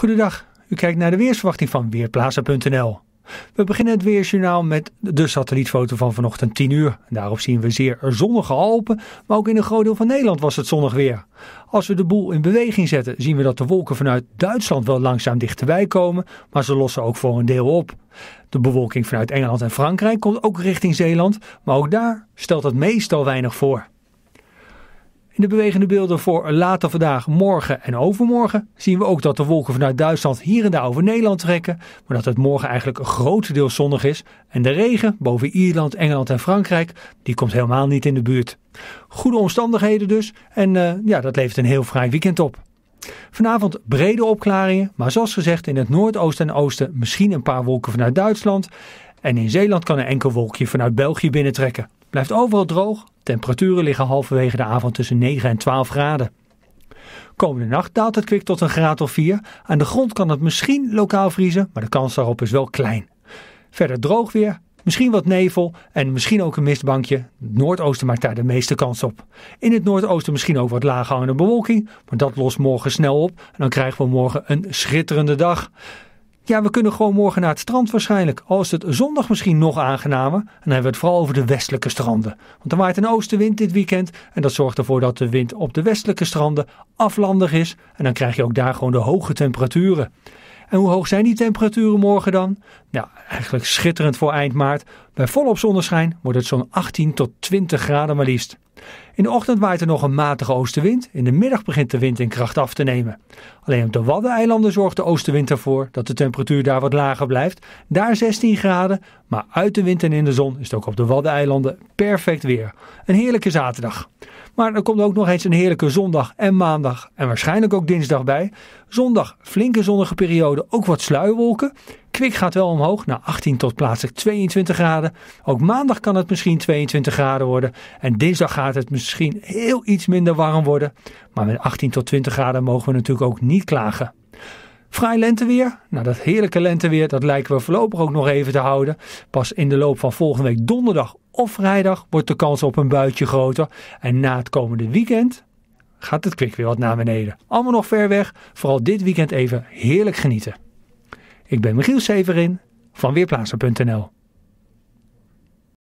Goedendag, u kijkt naar de weersverwachting van Weerplaza.nl. We beginnen het weersjournaal met de satellietfoto van vanochtend 10 uur. Daarop zien we zeer zonnige Alpen, maar ook in een groot deel van Nederland was het zonnig weer. Als we de boel in beweging zetten, zien we dat de wolken vanuit Duitsland wel langzaam dichterbij komen, maar ze lossen ook voor een deel op. De bewolking vanuit Engeland en Frankrijk komt ook richting Zeeland, maar ook daar stelt het meestal weinig voor. In de bewegende beelden voor later vandaag, morgen en overmorgen zien we ook dat de wolken vanuit Duitsland hier en daar over Nederland trekken, maar dat het morgen eigenlijk grotendeels zonnig is en de regen boven Ierland, Engeland en Frankrijk, die komt helemaal niet in de buurt. Goede omstandigheden dus en eh, ja, dat levert een heel vrij weekend op. Vanavond brede opklaringen, maar zoals gezegd in het noordoosten en oosten misschien een paar wolken vanuit Duitsland en in Zeeland kan een enkel wolkje vanuit België binnentrekken. Blijft overal droog Temperaturen liggen halverwege de avond tussen 9 en 12 graden. Komende nacht daalt het kwik tot een graad of 4. Aan de grond kan het misschien lokaal vriezen, maar de kans daarop is wel klein. Verder droog weer, misschien wat nevel en misschien ook een mistbankje. Het noordoosten maakt daar de meeste kans op. In het noordoosten misschien ook wat laaghangende bewolking, maar dat lost morgen snel op. En dan krijgen we morgen een schitterende dag. Ja, we kunnen gewoon morgen naar het strand waarschijnlijk. Al is het zondag misschien nog aangenamer. En dan hebben we het vooral over de westelijke stranden. Want er waait een oostenwind dit weekend. En dat zorgt ervoor dat de wind op de westelijke stranden aflandig is. En dan krijg je ook daar gewoon de hoge temperaturen. En hoe hoog zijn die temperaturen morgen dan? Nou, eigenlijk schitterend voor eind maart. Bij volop zonneschijn wordt het zo'n 18 tot 20 graden maar liefst. In de ochtend waait er nog een matige oostenwind. In de middag begint de wind in kracht af te nemen. Alleen op de Waddeneilanden zorgt de oostenwind ervoor dat de temperatuur daar wat lager blijft. Daar 16 graden, maar uit de wind en in de zon is het ook op de Waddeneilanden perfect weer. Een heerlijke zaterdag. Maar er komt ook nog eens een heerlijke zondag en maandag en waarschijnlijk ook dinsdag bij. Zondag flinke zonnige periode, ook wat sluiwolken kwik gaat wel omhoog naar 18 tot plaatselijk 22 graden. Ook maandag kan het misschien 22 graden worden. En dinsdag gaat het misschien heel iets minder warm worden. Maar met 18 tot 20 graden mogen we natuurlijk ook niet klagen. Vrij lenteweer. Nou, dat heerlijke lenteweer, dat lijken we voorlopig ook nog even te houden. Pas in de loop van volgende week donderdag of vrijdag wordt de kans op een buitje groter. En na het komende weekend gaat het kwik weer wat naar beneden. Allemaal nog ver weg. Vooral dit weekend even heerlijk genieten. Ik ben Michiel Severin van Weerplaatsen.nl